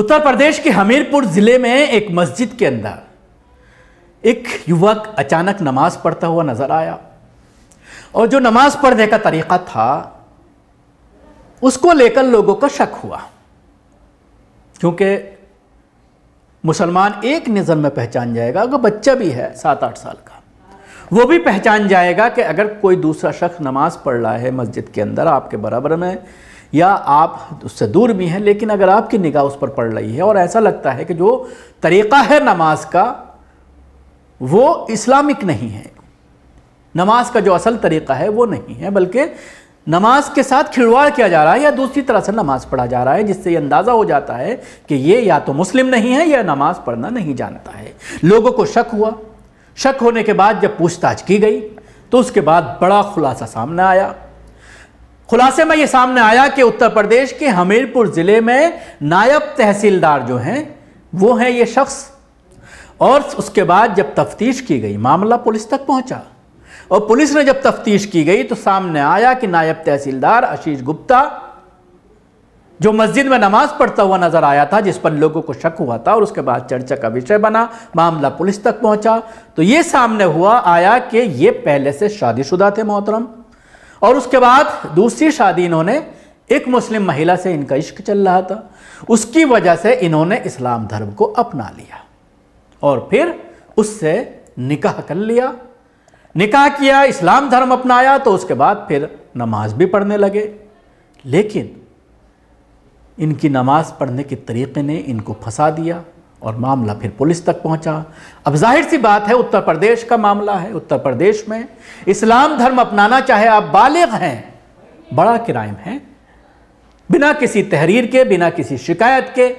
उत्तर प्रदेश के हमीरपुर ज़िले में एक मस्जिद के अंदर एक युवक अचानक नमाज पढ़ता हुआ नज़र आया और जो नमाज पढ़ने का तरीक़ा था उसको लेकर लोगों का शक हुआ क्योंकि मुसलमान एक नज़र में पहचान जाएगा अगर बच्चा भी है सात आठ साल का वो भी पहचान जाएगा कि अगर कोई दूसरा शख्स नमाज पढ़ रहा है मस्जिद के अंदर आपके बराबर में या आप उससे दूर भी हैं लेकिन अगर आपकी निगाह उस पर पड़ रही है और ऐसा लगता है कि जो तरीक़ा है नमाज का वो इस्लामिक नहीं है नमाज का जो असल तरीक़ा है वो नहीं है बल्कि नमाज के साथ खिलवाड़ किया जा रहा है या दूसरी तरह से नमाज पढ़ा जा रहा है जिससे ये अंदाज़ा हो जाता है कि ये या तो मुस्लिम नहीं है या नमाज पढ़ना नहीं जानता है लोगों को शक हुआ शक होने के बाद जब पूछताछ की गई तो उसके बाद बड़ा खुलासा सामने आया खुलासे में ये सामने आया कि उत्तर प्रदेश के हमीरपुर ज़िले में नायब तहसीलदार जो हैं वो हैं ये शख्स और उसके बाद जब तफ्तीश की गई मामला पुलिस तक पहुंचा और पुलिस ने जब तफ्तीश की गई तो सामने आया कि नायब तहसीलदार आशीष गुप्ता जो मस्जिद में नमाज पढ़ता हुआ नजर आया था जिस पर लोगों को शक हुआ था और उसके बाद चर्चा का विषय बना मामला पुलिस तक पहुंचा तो ये सामने हुआ आया कि ये पहले से शादीशुदा थे मोहतरम और उसके बाद दूसरी शादी इन्होंने एक मुस्लिम महिला से इनका इश्क चल रहा था उसकी वजह से इन्होंने इस्लाम धर्म को अपना लिया और फिर उससे निकाह कर लिया निकाह किया इस्लाम धर्म अपनाया तो उसके बाद फिर नमाज भी पढ़ने लगे लेकिन इनकी नमाज़ पढ़ने के तरीक़े ने इनको फंसा दिया और मामला फिर पुलिस तक पहुंचा अब जाहिर सी बात है उत्तर प्रदेश का मामला है उत्तर प्रदेश में इस्लाम धर्म अपनाना चाहे आप बालिग हैं बड़ा क्राइम है बिना किसी तहरीर के बिना किसी शिकायत के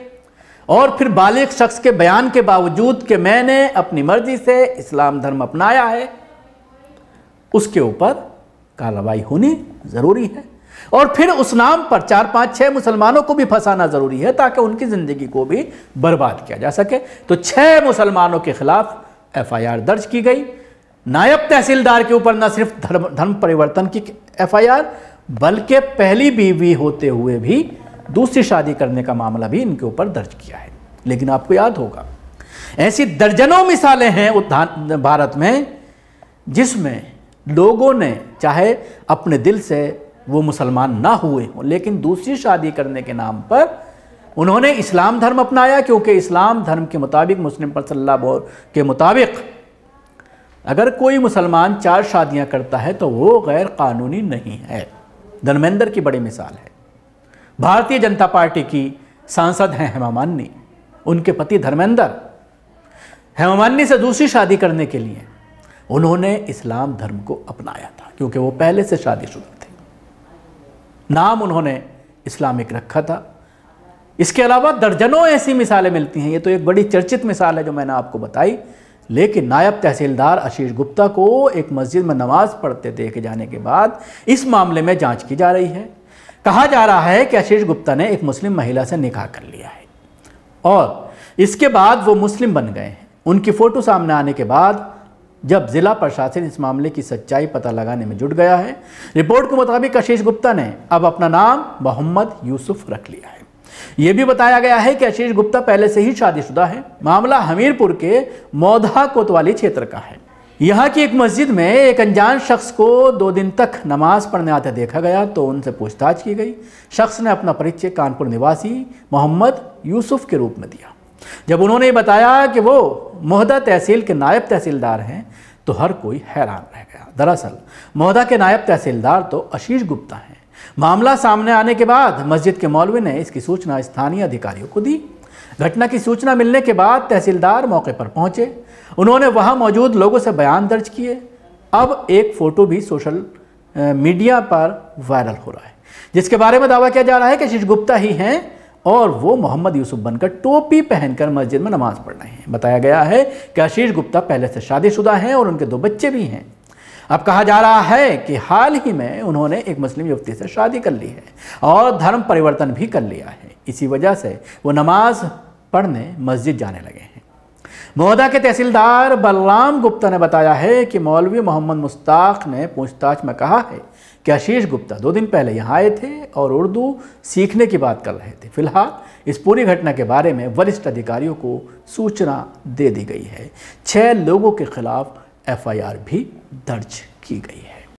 और फिर बालिग शख्स के बयान के बावजूद कि मैंने अपनी मर्जी से इस्लाम धर्म अपनाया है उसके ऊपर कार्रवाई होनी ज़रूरी है और फिर उस नाम पर चार पांच छह मुसलमानों को भी फंसाना जरूरी है ताकि उनकी जिंदगी को भी बर्बाद किया जा सके तो छह मुसलमानों के खिलाफ एफआईआर दर्ज की गई नायब तहसीलदार के ऊपर न सिर्फ धर्म धर्म परिवर्तन की एफआईआर बल्कि पहली बीवी होते हुए भी दूसरी शादी करने का मामला भी इनके ऊपर दर्ज किया है लेकिन आपको याद होगा ऐसी दर्जनों मिसालें हैं भारत में जिसमें लोगों ने चाहे अपने दिल से वो मुसलमान ना हुए हों लेकिन दूसरी शादी करने के नाम पर उन्होंने इस्लाम धर्म अपनाया क्योंकि इस्लाम धर्म के मुताबिक मुस्लिम पर सल्ला के मुताबिक अगर कोई मुसलमान चार शादियां करता है तो वो गैर कानूनी नहीं है धर्मेंद्र की बड़ी मिसाल है भारतीय जनता पार्टी की सांसद हैं हेमा उनके पति धर्मेंद्र हेमा से दूसरी शादी करने के लिए उन्होंने इस्लाम धर्म को अपनाया था क्योंकि वो पहले से शादीशुदा थे नाम उन्होंने इस्लामिक रखा था इसके अलावा दर्जनों ऐसी मिसालें मिलती हैं ये तो एक बड़ी चर्चित मिसाल है जो मैंने आपको बताई लेकिन नायब तहसीलदार आशीष गुप्ता को एक मस्जिद में नमाज पढ़ते देखे जाने के बाद इस मामले में जांच की जा रही है कहा जा रहा है कि आशीष गुप्ता ने एक मुस्लिम महिला से निकाह कर लिया है और इसके बाद वो मुस्लिम बन गए हैं उनकी फ़ोटो सामने आने के बाद जब जिला प्रशासन इस मामले की सच्चाई पता लगाने में जुट गया है रिपोर्ट के मुताबिक आशीष गुप्ता ने अब अपना नाम मोहम्मद यूसुफ रख लिया है यह भी बताया गया है कि आशीष गुप्ता पहले से ही शादीशुदा है मामला हमीरपुर के मौधा कोतवाली क्षेत्र का है यहाँ की एक मस्जिद में एक अनजान शख्स को दो दिन तक नमाज पढ़ने आते देखा गया तो उनसे पूछताछ की गई शख्स ने अपना परिचय कानपुर निवासी मोहम्मद यूसुफ के रूप में दिया जब उन्होंने बताया कि वो मोहदा तहसील के नायब तहसीलदार हैं तो हर कोई हैरान रह गया दरअसल मोहदा के नायब तहसीलदार तो आशीष गुप्ता हैं मामला सामने आने के बाद मस्जिद के मौलवी ने इसकी सूचना स्थानीय अधिकारियों को दी घटना की सूचना मिलने के बाद तहसीलदार मौके पर पहुंचे उन्होंने वहां मौजूद लोगों से बयान दर्ज किए अब एक फ़ोटो भी सोशल मीडिया पर वायरल हो रहा है जिसके बारे में दावा किया जा रहा है कि शीश गुप्ता ही हैं और वो मोहम्मद यूसुफ बनकर टोपी पहनकर मस्जिद में नमाज पढ़ रहे हैं बताया गया है कि आशीष गुप्ता पहले से शादीशुदा हैं और उनके दो बच्चे भी हैं अब कहा जा रहा है कि हाल ही में उन्होंने एक मुस्लिम युवती से शादी कर ली है और धर्म परिवर्तन भी कर लिया है इसी वजह से वो नमाज पढ़ने मस्जिद जाने लगे हैं मोहदा के तहसीलदार बलराम गुप्ता ने बताया है कि मौलवी मोहम्मद मुश्ताक ने पूछताछ में कहा है कि आशीष गुप्ता दो दिन पहले यहाँ आए थे और उर्दू सीखने की बात कर रहे थे फिलहाल इस पूरी घटना के बारे में वरिष्ठ अधिकारियों को सूचना दे दी गई है छः लोगों के खिलाफ एफआईआर भी दर्ज की गई है